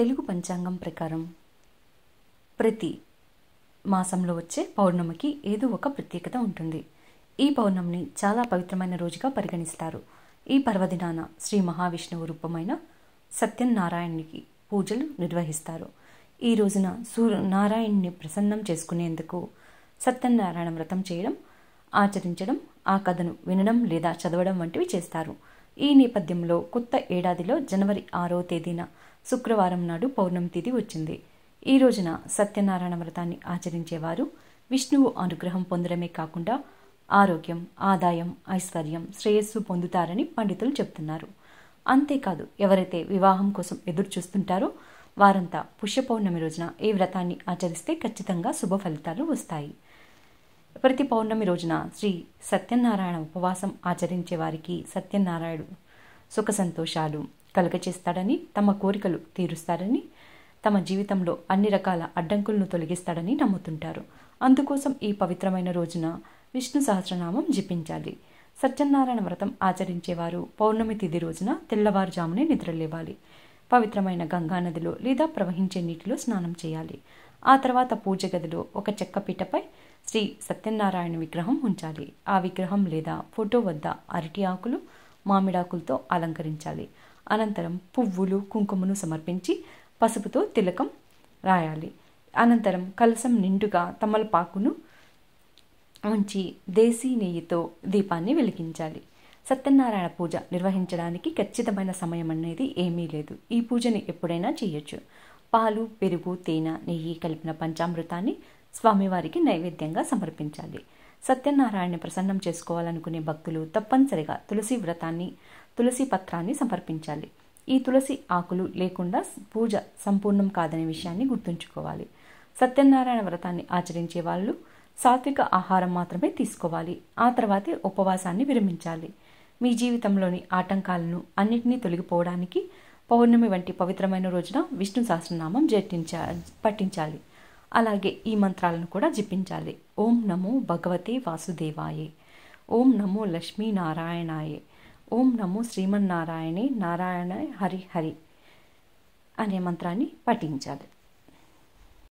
తెలుగు పంచాంగం ప్రకారం ప్రతి మాసంలో వచ్చే పౌర్ణమికి ఏదో ఒక ప్రత్యేకత ఉంటుంది ఈ పౌర్ణమిని చాలా పవిత్రమైన రోజుగా పరిగణిస్తారు ఈ పర్వదినాన శ్రీ మహావిష్ణువు రూపమైన సత్యనారాయణునికి పూజలు నిర్వహిస్తారు ఈ రోజున సూర్య నారాయణ్ణి ప్రసన్నం చేసుకునేందుకు సత్యనారాయణ వ్రతం చేయడం ఆచరించడం ఆ కథను వినడం లేదా చదవడం వంటివి చేస్తారు ఈ నేపథ్యంలో కొత్త ఏడాదిలో జనవరి ఆరో తేదీన శుక్రవారం నాడు పౌర్ణమి తిథి వచ్చింది ఈ రోజున సత్యనారాయణ వ్రతాన్ని ఆచరించేవారు విష్ణువు అనుగ్రహం పొందడమే కాకుండా ఆరోగ్యం ఆదాయం ఐశ్వర్యం శ్రేయస్సు పొందుతారని పండితులు చెప్తున్నారు అంతేకాదు ఎవరైతే వివాహం కోసం ఎదురు చూస్తుంటారో వారంతా పుష్య పౌర్ణమి రోజున ఈ వ్రతాన్ని ఆచరిస్తే ఖచ్చితంగా శుభ ఫలితాలు వస్తాయి ప్రతి పౌర్ణమి రోజున శ్రీ సత్యనారాయణ ఉపవాసం ఆచరించే వారికి సత్యనారాయణుడు సుఖ సంతోషాలు కలగచేస్తాడని తమ కోరికలు తీరుస్తాడని తమ జీవితంలో అన్ని రకాల అడ్డంకులను తొలగిస్తాడని నమ్ముతుంటారు అందుకోసం ఈ పవిత్రమైన రోజున విష్ణు సహస్రనామం జపించాలి సత్యనారాయణ వ్రతం ఆచరించేవారు పౌర్ణమి తిథి రోజున తెల్లవారుజామునే నిద్రలేవాలి పవిత్రమైన గంగానదిలో లేదా ప్రవహించే నీటిలో స్నానం చేయాలి ఆ తర్వాత పూజ గదిలో ఒక చెక్క పీటపై శ్రీ సత్యనారాయణ విగ్రహం ఉంచాలి ఆ విగ్రహం లేదా ఫోటో వద్ద అరటి ఆకులు మామిడాకులతో అలంకరించాలి అనంతరం పువ్వులు కుంకుమను సమర్పించి పసుపుతో తిలకం రాయాలి అనంతరం కలసం నిండుగా తమలపాకును ఉంచి దేశీ నెయ్యితో దీపాన్ని వెలిగించాలి సత్యనారాయణ పూజ నిర్వహించడానికి ఖచ్చితమైన సమయం అనేది ఏమీ లేదు ఈ పూజని ఎప్పుడైనా చేయొచ్చు పాలు పెరుగు తేనె నెయ్యి కలిపిన పంచామృతాన్ని స్వామివారికి నైవేద్యంగా సమర్పించాలి సత్యనారాయణ ప్రసన్నం చేసుకోవాలనుకునే భక్తులు తప్పనిసరిగా తులసి వ్రతాన్ని తులసి పత్రాన్ని సమర్పించాలి ఈ తులసి ఆకులు లేకుండా పూజ సంపూర్ణం కాదనే విషయాన్ని గుర్తుంచుకోవాలి సత్యనారాయణ వ్రతాన్ని ఆచరించే వాళ్ళు సాత్విక ఆహారం మాత్రమే తీసుకోవాలి ఆ తర్వాతే ఉపవాసాన్ని విరమించాలి మీ జీవితంలోని ఆటంకాలను అన్నింటినీ తొలగిపోవడానికి పౌర్ణమి వంటి పవిత్రమైన రోజున విష్ణు సహస్రనామం జట్టించాలి పఠించాలి అలాగే ఈ మంత్రాలను కూడా జపించాలి ఓం నమో భగవతే వాసుదేవాయే ఓం నమో లక్ష్మీ నారాయణాయే ఓం నమో శ్రీమన్నారాయణే నారాయణ హరి హరి అనే మంత్రాన్ని పఠించాలి